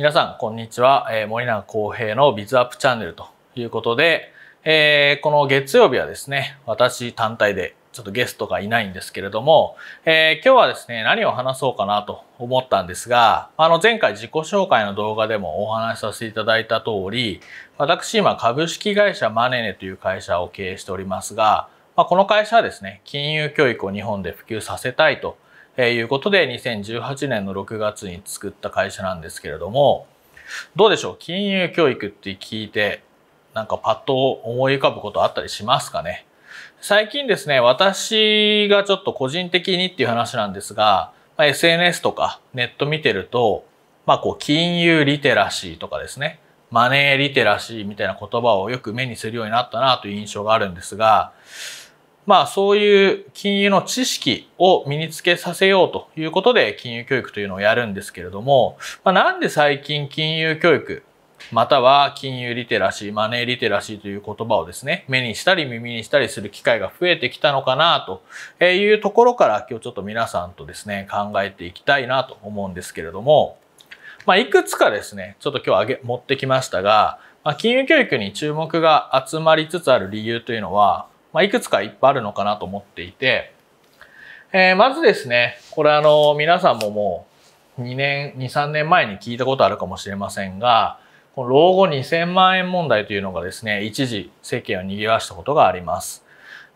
皆さん、こんにちは。えー、森永康平のビズアップチャンネルということで、えー、この月曜日はですね、私単体でちょっとゲストがいないんですけれども、えー、今日はですね、何を話そうかなと思ったんですが、あの前回自己紹介の動画でもお話しさせていただいた通り、私今株式会社マネネという会社を経営しておりますが、まあ、この会社はですね、金融教育を日本で普及させたいとえー、いうことで2018年の6月に作った会社なんですけれどもどうでしょう金融教育って聞いてなんかパッと思い浮かぶことあったりしますかね最近ですね私がちょっと個人的にっていう話なんですが、まあ、SNS とかネット見てると、まあ、こう金融リテラシーとかですねマネーリテラシーみたいな言葉をよく目にするようになったなという印象があるんですがまあそういう金融の知識を身につけさせようということで金融教育というのをやるんですけれども、まあ、なんで最近金融教育または金融リテラシー、マネーリテラシーという言葉をですね、目にしたり耳にしたりする機会が増えてきたのかなというところから今日ちょっと皆さんとですね、考えていきたいなと思うんですけれども、まあ、いくつかですね、ちょっと今日あげ、持ってきましたが、まあ、金融教育に注目が集まりつつある理由というのは、まあ、いくつかいっぱいあるのかなと思っていて、えー、まずですね、これあの、皆さんももう2年、2、3年前に聞いたことあるかもしれませんが、この老後2000万円問題というのがですね、一時世間を賑わしたことがあります。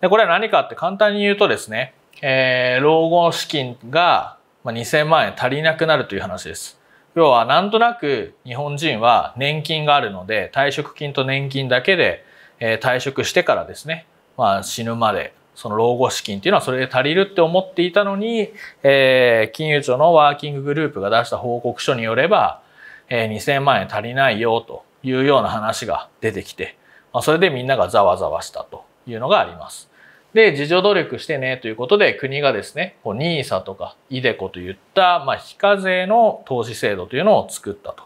で、これは何かって簡単に言うとですね、えー、老後資金が2000万円足りなくなるという話です。要はなんとなく日本人は年金があるので退職金と年金だけで退職してからですねまあ、死ぬまでその老後資金っていうのはそれで足りるって思っていたのに、えー、金融庁のワーキンググループが出した報告書によれば、えー、2000万円足りないよというような話が出てきて、まあ、それでみんながざわざわしたというのがあります。で、自助努力してねということで国がですね、NISA とか iDeCo といった、まあ、非課税の投資制度というのを作ったと。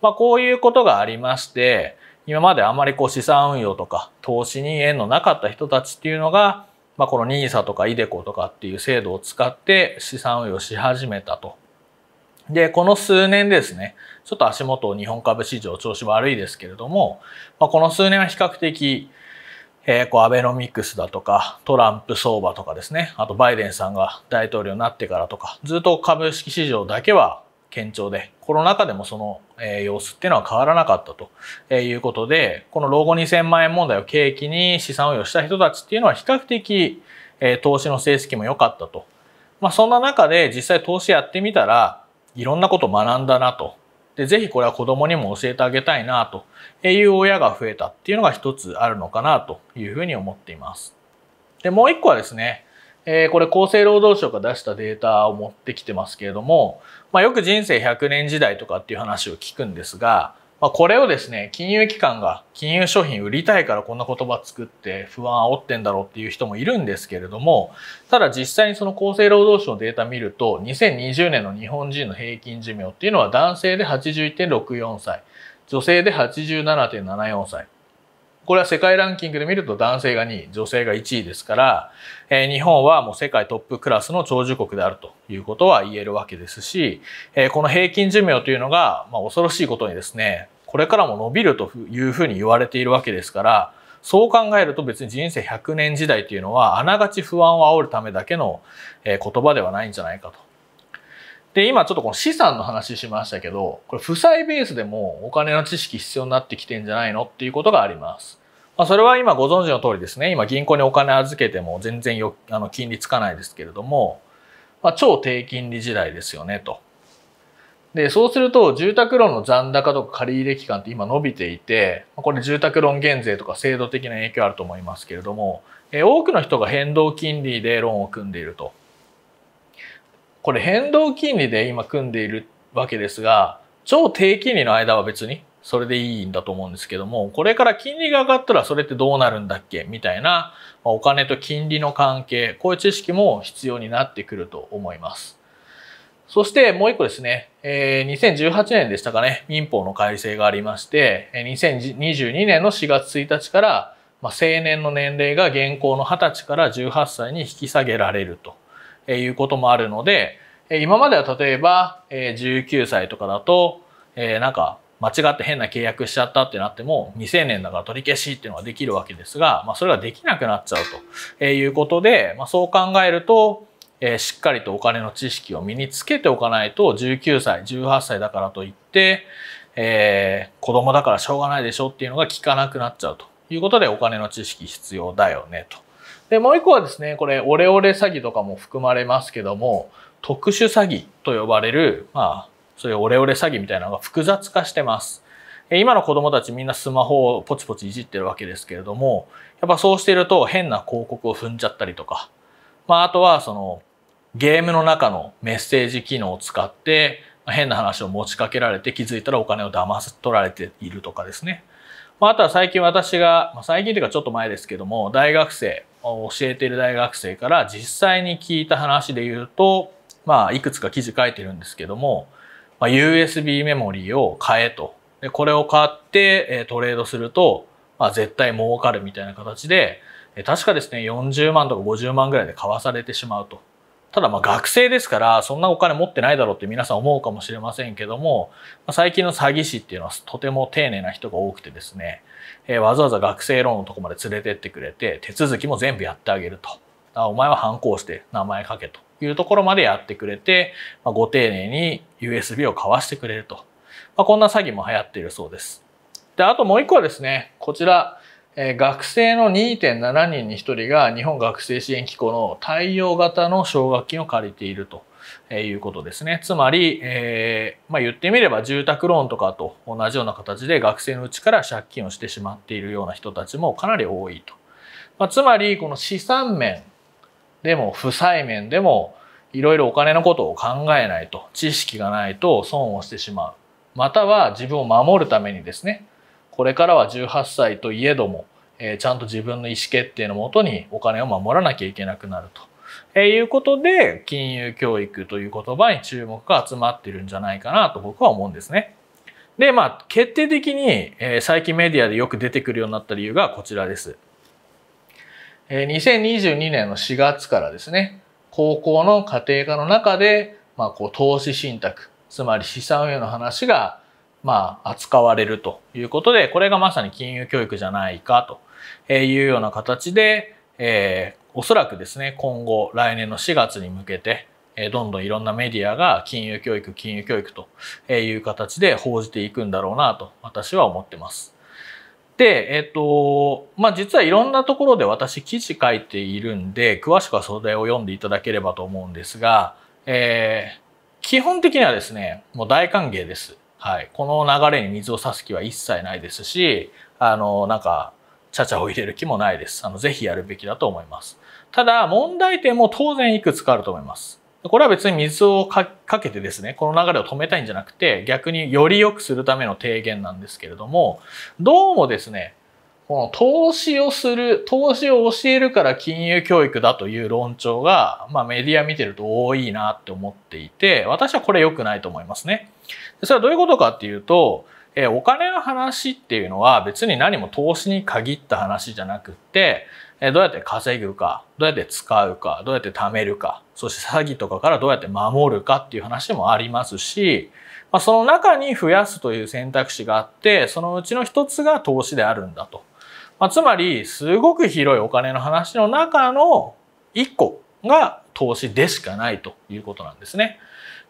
まあ、こういうことがありまして、今まであまりこう資産運用とか投資に縁のなかった人たちっていうのが、まあ、この NISA とか iDeCo とかっていう制度を使って資産運用し始めたと。で、この数年ですね、ちょっと足元日本株市場調子悪いですけれども、まあ、この数年は比較的、えー、こうアベノミクスだとかトランプ相場とかですねあとバイデンさんが大統領になってからとかずっと株式市場だけは堅調で、コロナ禍でもその、え様子っていうのは変わらなかったと、えいうことで、この老後2000万円問題を契機に資産運用した人たちっていうのは比較的、え投資の成績も良かったと。まあそんな中で実際投資やってみたら、いろんなこと学んだなと。で、ぜひこれは子供にも教えてあげたいなという親が増えたっていうのが一つあるのかなというふうに思っています。で、もう一個はですね、えー、これ厚生労働省が出したデータを持ってきてますけれども、まあ、よく人生100年時代とかっていう話を聞くんですが、まあ、これをですね、金融機関が金融商品売りたいからこんな言葉作って不安煽ってんだろうっていう人もいるんですけれども、ただ実際にその厚生労働省のデータ見ると、2020年の日本人の平均寿命っていうのは男性で81.64歳、女性で87.74歳。これは世界ランキングで見ると男性が2位、女性が1位ですから、え日本はもう世界トップクラスの長寿国であるということは言えるわけですし、えこの平均寿命というのが、ま恐ろしいことにですね、これからも伸びるというふうに言われているわけですから、そう考えると別に人生100年時代というのはあながち不安を煽るためだけの言葉ではないんじゃないかとで、今ちょっとこの資産の話しましたけど、これ負債ベースでもお金の知識必要になってきてんじゃないのっていうことがあります。まあ、それは今ご存知の通りですね。今銀行にお金預けても全然よあの金利つかないですけれども、まあ、超低金利時代ですよねと。で、そうすると住宅ローンの残高とか借入期間って今伸びていて、これ住宅ローン減税とか制度的な影響あると思いますけれども、え多くの人が変動金利でローンを組んでいると。これ変動金利で今組んでいるわけですが、超低金利の間は別にそれでいいんだと思うんですけども、これから金利が上がったらそれってどうなるんだっけみたいな、お金と金利の関係、こういう知識も必要になってくると思います。そしてもう一個ですね、え2018年でしたかね、民法の改正がありまして、2022年の4月1日から、ま成年の年齢が現行の20歳から18歳に引き下げられるとえいうこともあるので、今までは例えばえ19歳とかだと、えなんか間違って変な契約しちゃったってなっても未成年だから取り消しっていうのができるわけですが、まあ、それができなくなっちゃうということで、まあ、そう考えると、えしっかりとお金の知識を身につけておかないと19歳18歳だからといって、えー、子供だからしょうがないでしょっていうのが効かなくなっちゃうということでお金の知識必要だよねとで、もう一個はですね、これ、オレオレ詐欺とかも含まれますけども、特殊詐欺と呼ばれる、まあ、そういうオレオレ詐欺みたいなのが複雑化してます。今の子供たちみんなスマホをポチポチいじってるわけですけれども、やっぱそうしていると変な広告を踏んじゃったりとか、まああとはそのゲームの中のメッセージ機能を使って変な話を持ちかけられて気づいたらお金を騙す、取られているとかですね。まああとは最近私が、まあ、最近というかちょっと前ですけども、大学生教えている大学生から実際に聞いた話で言うと、まあ、いくつか記事書いてるんですけども、まあ、USB メモリーを買えと。で、これを買ってトレードすると、まあ、絶対儲かるみたいな形で、確かですね、40万とか50万ぐらいで買わされてしまうと。ただまあ学生ですからそんなお金持ってないだろうって皆さん思うかもしれませんけども最近の詐欺師っていうのはとても丁寧な人が多くてですね、えー、わざわざ学生ローンのとこまで連れてってくれて手続きも全部やってあげると。お前は反抗して名前書けというところまでやってくれて、まあ、ご丁寧に USB を交わしてくれると。まあ、こんな詐欺も流行っているそうです。で、あともう一個はですね、こちらえ学生の2.7人に1人が日本学生支援機構の対応型の奨学金を借りていると。いうことですねつまり、えー、まあ、言ってみれば住宅ローンとかと同じような形で学生のうちから借金をしてしまっているような人たちもかなり多いと、まあ、つまりこの資産面でも負債面でもいろいろお金のことを考えないと知識がないと損をしてしまうまたは自分を守るためにですねこれからは18歳といえども、えー、ちゃんと自分の意思決定のもとにお金を守らなきゃいけなくなると。えいうことで、金融教育という言葉に注目が集まっているんじゃないかなと僕は思うんですね。で、まあ、決定的に、えー、最近メディアでよく出てくるようになった理由がこちらです。えー、2022年の4月からですね、高校の家庭科の中で、まあ、こう、投資信託、つまり資産運用の話が、まあ、扱われるということで、これがまさに金融教育じゃないかというような形で、えー、おそらくですね、今後、来年の4月に向けて、えどんどんいろんなメディアが金融教育、金融教育という形で報じていくんだろうなと私は思ってます。で、えっと、まあ、実はいろんなところで私記事書いているんで、詳しくはそれを読んでいただければと思うんですが、えー、基本的にはですね、もう大歓迎です。はい、この流れに水を差す気は一切ないですしあのなんかちゃちゃを入れる気もないですあのぜひやるべきだと思いますただ問題点も当然いくつかあると思いますこれは別に水をかけてですねこの流れを止めたいんじゃなくて逆により良くするための提言なんですけれどもどうもですねこの投資をする投資を教えるから金融教育だという論調が、まあ、メディア見てると多いなって思っていて私はこれ良くないと思いますね。それはどういうことかっていうと、えお金の話っていうのは別に何も投資に限った話じゃなくって、えどうやって稼ぐか、どうやって使うか、どうやって貯めるか、そして詐欺とかからどうやって守るかっていう話もありますし、まあ、その中に増やすという選択肢があって、そのうちの一つが投資であるんだと。まあ、つまり、すごく広いお金の話の中の一個が投資でしかないということなんですね。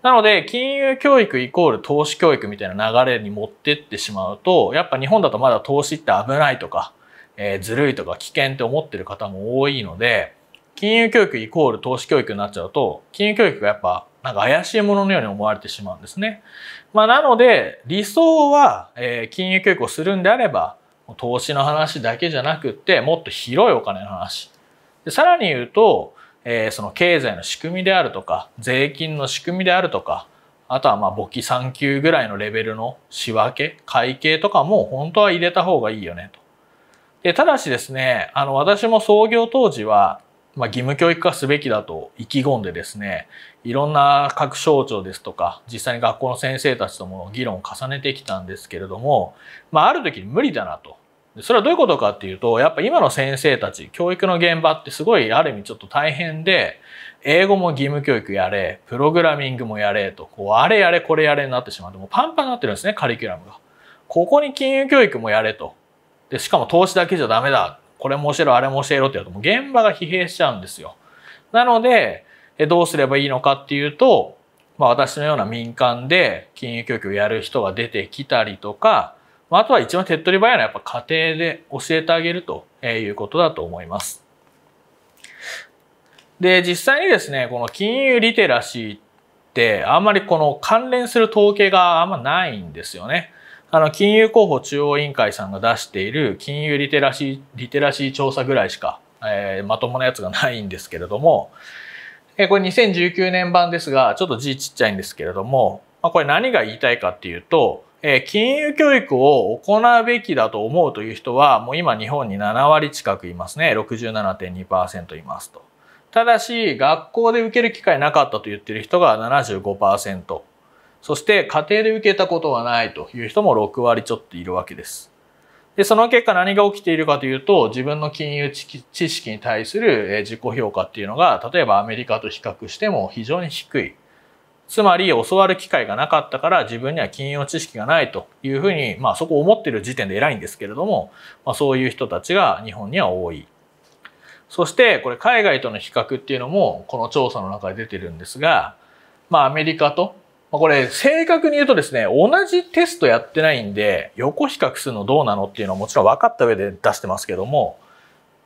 なので、金融教育イコール投資教育みたいな流れに持ってってしまうと、やっぱ日本だとまだ投資って危ないとか、えー、ずるいとか危険って思ってる方も多いので、金融教育イコール投資教育になっちゃうと、金融教育がやっぱなんか怪しいもののように思われてしまうんですね。まあ、なので、理想は、えー、金融教育をするんであれば、投資の話だけじゃなくって、もっと広いお金の話。でさらに言うと、えー、その経済の仕組みであるとか税金の仕組みであるとかあとはまあ簿記3級ぐらいのレベルの仕分け会計とかも本当は入れた方がいいよねと。でただしですねあの私も創業当時はまあ、義務教育化すべきだと意気込んでですねいろんな各省庁ですとか実際に学校の先生たちとも議論を重ねてきたんですけれども、まあ、ある時に無理だなとそれはどういうことかっていうとやっぱ今の先生たち教育の現場ってすごいある意味ちょっと大変で英語も義務教育やれプログラミングもやれとこうあれやれこれやれになってしまってもうパンパンになってるんですねカリキュラムが。ここに金融教育もやれと。でしかも投資だけじゃダメだこれも教えろあれも教えろってやるともう現場が疲弊しちゃうんですよ。なのでどうすればいいのかっていうと、まあ、私のような民間で金融教育をやる人が出てきたりとかまあ、あとは一番手っ取り早いのはやっぱ家庭で教えてあげるということだと思います。で、実際にですね、この金融リテラシーってあんまりこの関連する統計があんまないんですよね。あの、金融広報中央委員会さんが出している金融リテラシー、リテラシー調査ぐらいしか、えー、まともなやつがないんですけれども、えー、これ2019年版ですが、ちょっと字ちっちゃいんですけれども、まあ、これ何が言いたいかっていうと、え金融教育を行うべきだと思うという人はもう今日本に7割近くいますね67.2%いますと。ただし学校で受ける機会なかったと言ってる人が75%そして家庭で受けたことはないという人も6割ちょっといるわけです。でその結果何が起きているかというと自分の金融知識に対する自己評価っていうのが例えばアメリカと比較しても非常に低いつまり教わる機会がなかったから自分には金融知識がないというふうに、まあ、そこを思ってる時点で偉いんですけれども、まあ、そういう人たちが日本には多い。そしてこれ海外との比較っていうのもこの調査の中で出てるんですが、まあ、アメリカと、まあ、これ正確に言うとですね同じテストやってないんで横比較するのどうなのっていうのはもちろん分かった上で出してますけども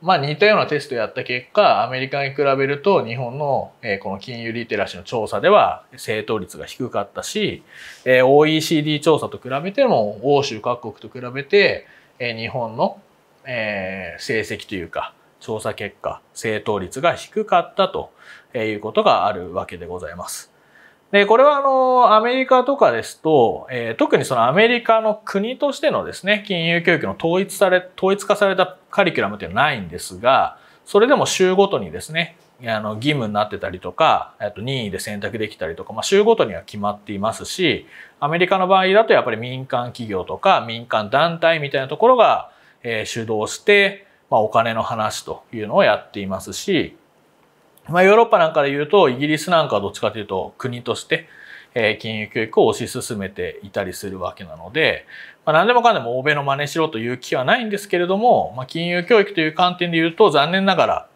まあ、似たようなテストやった結果アメリカに比べると日本の、えこの金融リテラシーの調査では正答率が低かったし、え OECD 調査と比べても欧州各国と比べて、え日本の、え成績というか調査結果正答率が低かったということがあるわけでございます。で、これはあの、アメリカとかですと、えー、特にそのアメリカの国としてのですね、金融教育の統一され、統一化されたカリキュラムっていうのはないんですが、それでも週ごとにですね、あの、義務になってたりとか、えっと、任意で選択できたりとか、まあ、週ごとには決まっていますし、アメリカの場合だとやっぱり民間企業とか民間団体みたいなところが、えー、主導して、まあ、お金の話というのをやっていますし、まあ、ヨーロッパなんかで言うとイギリスなんかはどっちかというと国として金融教育を推し進めていたりするわけなので、まあ、何でもかんでも欧米の真似しろという気はないんですけれども、まあ、金融教育という観点で言うと残念なが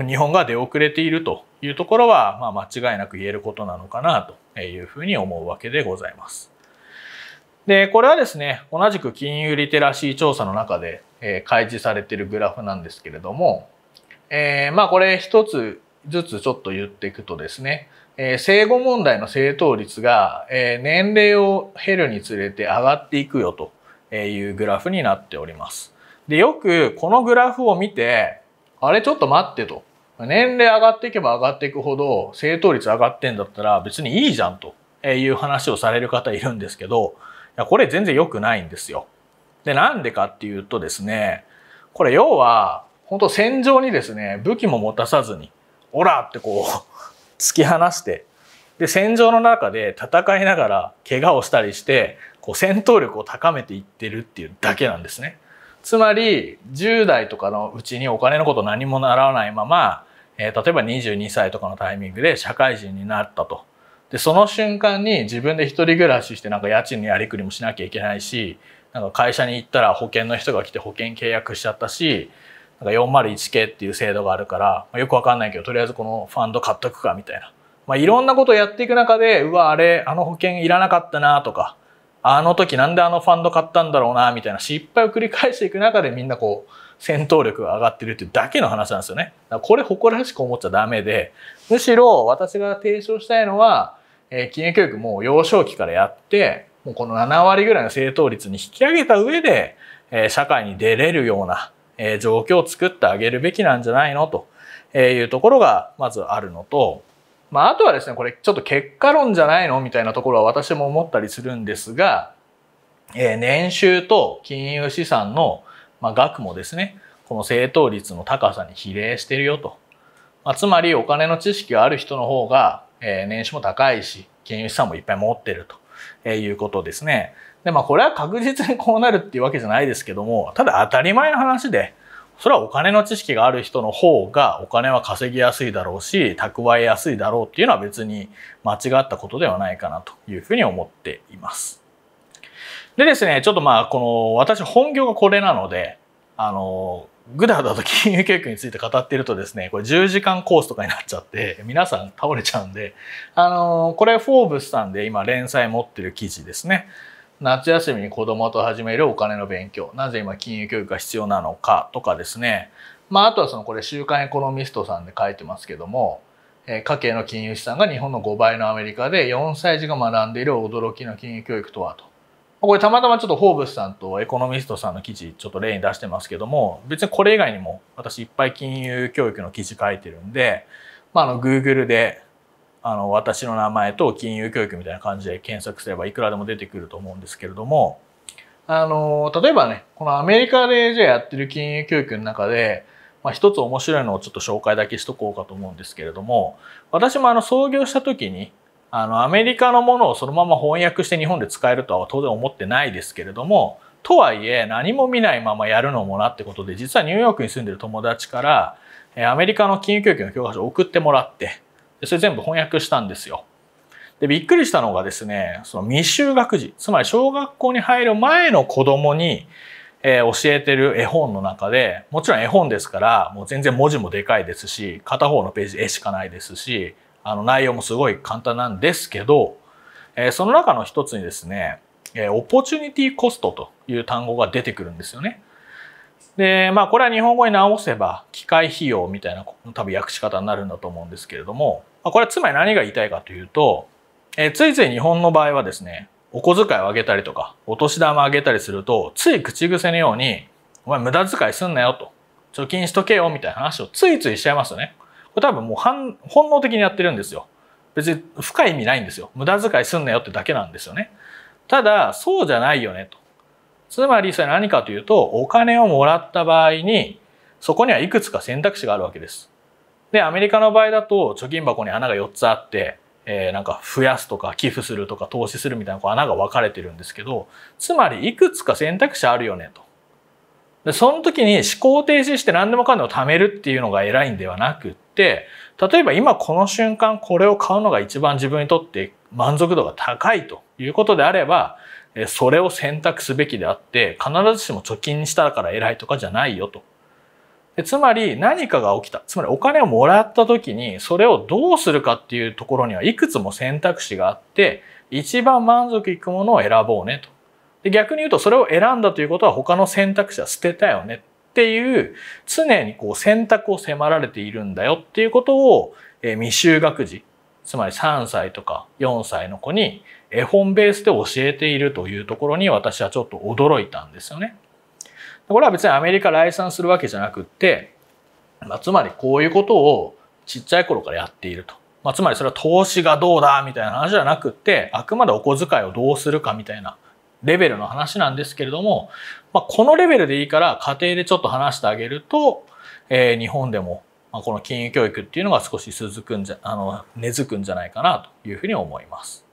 ら日本が出遅れているというところは、まあ、間違いなく言えることなのかなというふうに思うわけでございます。でこれはですね同じく金融リテラシー調査の中で開示されているグラフなんですけれども、えー、まあこれ一つずつちょっと言っていくとですね、えー、生後問題の正答率が、えー、年齢を減るにつれて上がっていくよというグラフになっております。で、よくこのグラフを見て、あれちょっと待ってと。年齢上がっていけば上がっていくほど正答率上がってんだったら別にいいじゃんという話をされる方いるんですけど、いやこれ全然良くないんですよ。で、なんでかっていうとですね、これ要は、本当戦場にですね、武器も持たさずに、オラってこう、突き放して、で、戦場の中で戦いながら怪我をしたりして、こう戦闘力を高めていってるっていうだけなんですね。つまり、10代とかのうちにお金のこと何も習わないまま、えー、例えば22歳とかのタイミングで社会人になったと。で、その瞬間に自分で一人暮らししてなんか家賃のやりくりもしなきゃいけないし、なんか会社に行ったら保険の人が来て保険契約しちゃったし、なんか 401K っていう制度があるから、まあ、よくわかんないけどとりあえずこのファンド買っとくかみたいな、まあ、いろんなことをやっていく中でうわあれあの保険いらなかったなとかあの時なんであのファンド買ったんだろうなみたいな失敗を繰り返していく中でみんなこう戦闘力が上がってるっていうだけの話なんですよね。これ誇らしく思っちゃダメでむしろ私が提唱したいのは、えー、金融教育もう幼少期からやってもうこの7割ぐらいの正答率に引き上げた上で、えー、社会に出れるようなえ状況を作ってあげるべきなんじゃないのというところがまずあるのと、まあ、あとはですね、これちょっと結果論じゃないのみたいなところは私も思ったりするんですが、え年収と金融資産の、ま額もですね、この正答率の高さに比例してるよと。まあ、つまりお金の知識がある人の方が、え年収も高いし、金融資産もいっぱい持ってると。えいうことですね。で、まあこれは確実にこうなるっていうわけじゃないですけども、ただ当たり前の話で、それはお金の知識がある人の方がお金は稼ぎやすいだろうし、蓄えやすいだろうっていうのは別に間違ったことではないかなというふうに思っています。でですね、ちょっとまあこの私本業がこれなので、あの、グダグダと 金融教育について語っているとですね、これ10時間コースとかになっちゃって、皆さん倒れちゃうんで、あのー、これフォーブスさんで今連載持ってる記事ですね。夏休みに子供と始めるお金の勉強。なぜ今金融教育が必要なのかとかですね。まあ、あとはそのこれ週刊エコノミストさんで書いてますけども、え家計の金融資産が日本の5倍のアメリカで4歳児が学んでいる驚きの金融教育とはと。これたまたまちょっとホーブスさんとエコノミストさんの記事ちょっと例に出してますけども別にこれ以外にも私いっぱい金融教育の記事書いてるんで、まあ、あの Google であの私の名前と金融教育みたいな感じで検索すればいくらでも出てくると思うんですけれどもあの例えばねこのアメリカでじゃあやってる金融教育の中でまあ、一つ面白いのをちょっと紹介だけしとこうかと思うんですけれども私もあの創業した時にあのアメリカのものをそのまま翻訳して日本で使えるとは当然思ってないですけれどもとはいえ何も見ないままやるのもなってことで実はニューヨークに住んでる友達からアメリカの金融教育の教科書を送ってもらってそれ全部翻訳したんですよ。でびっくりしたのがですねその未就学児つまり小学校に入る前の子供に、えー、教えてる絵本の中でもちろん絵本ですからもう全然文字もでかいですし片方のページ絵しかないですしあの内容もすごい簡単なんですけど、えその中の一つにですね、えオポチュニティコストという単語が出てくるんですよね。で、まあこれは日本語に直せば機械費用みたいな多分訳し方になるんだと思うんですけれども、これはつまり何が言いたいかというと、えついつい日本の場合はですね、お小遣いをあげたりとか、お年玉あげたりすると、つい口癖のように、お前無駄遣いすんなよと、貯金しとけよみたいな話をついついしちゃいますよね。これ多分もう本能的にやってるんですよ。別に深い意味ないんですよ。無駄遣いすんなよってだけなんですよね。ただ、そうじゃないよねと。つまりそれ何かというと、お金をもらった場合に、そこにはいくつか選択肢があるわけです。で、アメリカの場合だと、貯金箱に穴が4つあって、えー、なんか増やすとか寄付するとか投資するみたいなこう穴が分かれてるんですけど、つまりいくつか選択肢あるよねと。で、その時に思考停止して何でもかんでも貯めるっていうのが偉いんではなくて、、例えば今この瞬間これを買うのが一番自分にとって満足度が高いということであれば、それを選択すべきであって、必ずしも貯金したから偉いとかじゃないよと。つまり何かが起きた。つまりお金をもらった時に、それをどうするかっていうところにはいくつも選択肢があって、一番満足いくものを選ぼうねと。で逆に言うとそれを選んだということは他の選択肢は捨てたよね。っていう常にこう選択を迫られているんだよっていうことを、え未就学児つまり3歳とか4歳の子に絵本ベースで教えているというところに私はちょっと驚いたんですよね。これは別にアメリカ来産するわけじゃなくって、まあ、つまりこういうことをちっちゃい頃からやっていると。まあ、つまりそれは投資がどうだみたいな話じゃなくって、あくまでお小遣いをどうするかみたいなレベルの話なんですけれども、まあ、このレベルでいいから家庭でちょっと話してあげると、えー、日本でも、まあ、この金融教育っていうのが少し続くんじゃあの根付くんじゃないかなというふうに思います。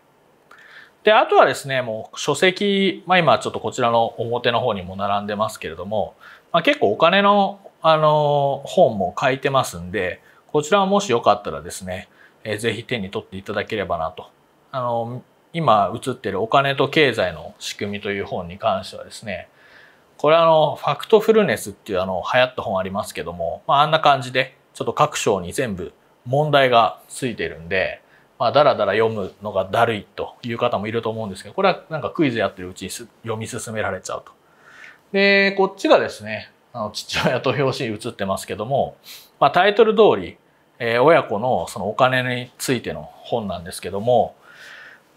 であとはですねもう書籍、まあ、今ちょっとこちらの表の方にも並んでますけれども、まあ、結構お金のあの本も書いてますんでこちらもしよかったらですね、えー、ぜひ手に取っていただければなと。あの今映ってるお金と経済の仕組みという本に関してはですねこれあのファクトフルネスっていうあの流行った本ありますけども、まあ、あんな感じでちょっと各章に全部問題がついてるんで、まあ、だらだら読むのがだるいという方もいると思うんですけどこれはなんかクイズやってるうちに読み進められちゃうと。でこっちがですねあの父親と表紙に映ってますけども、まあ、タイトル通り、えー、親子のそのお金についての本なんですけども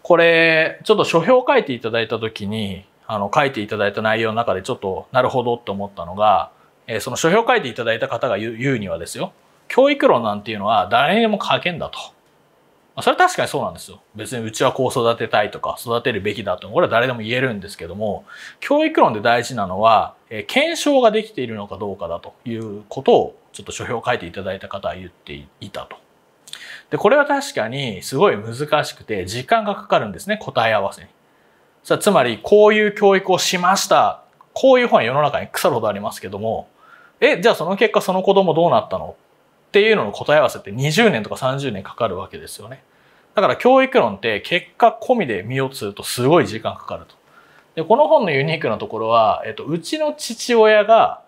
これ、ちょっと書評を書いていただいた時に、あの、書いていただいた内容の中でちょっとなるほどって思ったのが、えー、その書評を書いていただいた方が言う言うにはですよ、教育論なんていうのは誰にでも書けんだと。それは確かにそうなんですよ。別にうちはこう育てたいとか育てるべきだとこれは誰でも言えるんですけども教育論で大事なのは、え検証ができているのかどうかだということをちょっと書評を書いていただいた方は言っていたと。で、これは確かにすごい難しくて時間がかかるんですね、答え合わせに。さあ、つまりこういう教育をしました。こういう本は世の中に腐るほどありますけども、え、じゃあその結果その子供どうなったのっていうのの答え合わせって20年とか30年かかるわけですよね。だから教育論って結果込みで見をつるとすごい時間かかると。で、この本のユニークなところは、えっと、うちの父親が、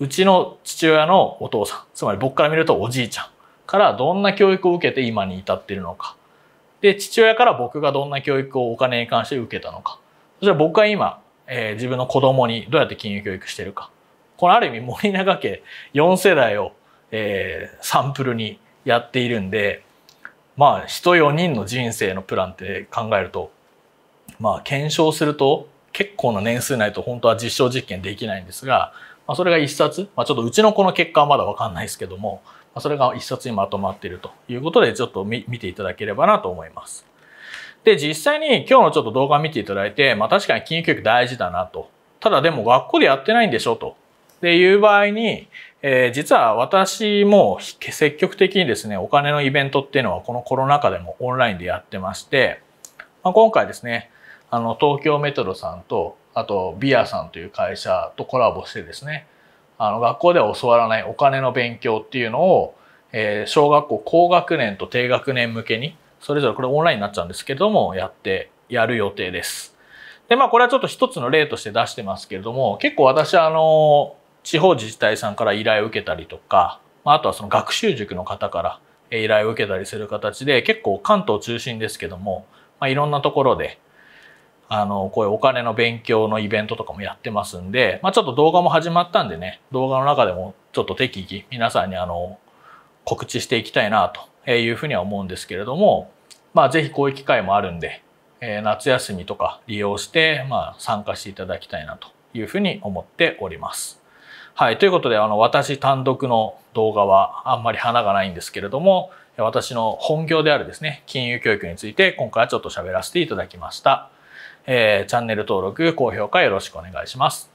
うちの父親のお父さん、つまり僕から見るとおじいちゃんからどんな教育を受けて今に至っているのか。で、父親から僕がどんな教育をお金に関して受けたのか。そして僕が今、えー、自分の子供にどうやって金融教育してるか。このある意味森永家4世代を、えー、サンプルにやっているんで、まあ人4人の人生のプランって考えると、まあ検証すると結構な年数ないと本当は実証実験できないんですが、まあ、それが一冊、まあ、ちょっとうちの子の結果はまだわかんないですけども、それが一冊にまとまっているということで、ちょっと見ていただければなと思います。で、実際に今日のちょっと動画を見ていただいて、まあ確かに金融教育大事だなと。ただでも学校でやってないんでしょと。で、いう場合に、えー、実は私も積極的にですね、お金のイベントっていうのはこのコロナ禍でもオンラインでやってまして、まあ、今回ですね、あの、東京メトロさんと、あと、ビアさんという会社とコラボしてですね、あの学校では教わらないお金の勉強っていうのを、えー、小学校高学年と低学年向けにそれぞれこれオンラインになっちゃうんですけれどもやってやる予定です。でまあこれはちょっと一つの例として出してますけれども結構私はあの地方自治体さんから依頼を受けたりとか、まあ、あとはその学習塾の方から依頼を受けたりする形で結構関東中心ですけども、まあ、いろんなところであの、こういうお金の勉強のイベントとかもやってますんで、まあ、ちょっと動画も始まったんでね、動画の中でもちょっと適宜皆さんにあの、告知していきたいなというふうには思うんですけれども、まあ、ぜひこういう機会もあるんで、え夏休みとか利用して、まあ、参加していただきたいなというふうに思っております。はい。ということで、あの、私単独の動画はあんまり花がないんですけれども、私の本業であるですね、金融教育について今回はちょっと喋らせていただきました。えー、チャンネル登録、高評価よろしくお願いします。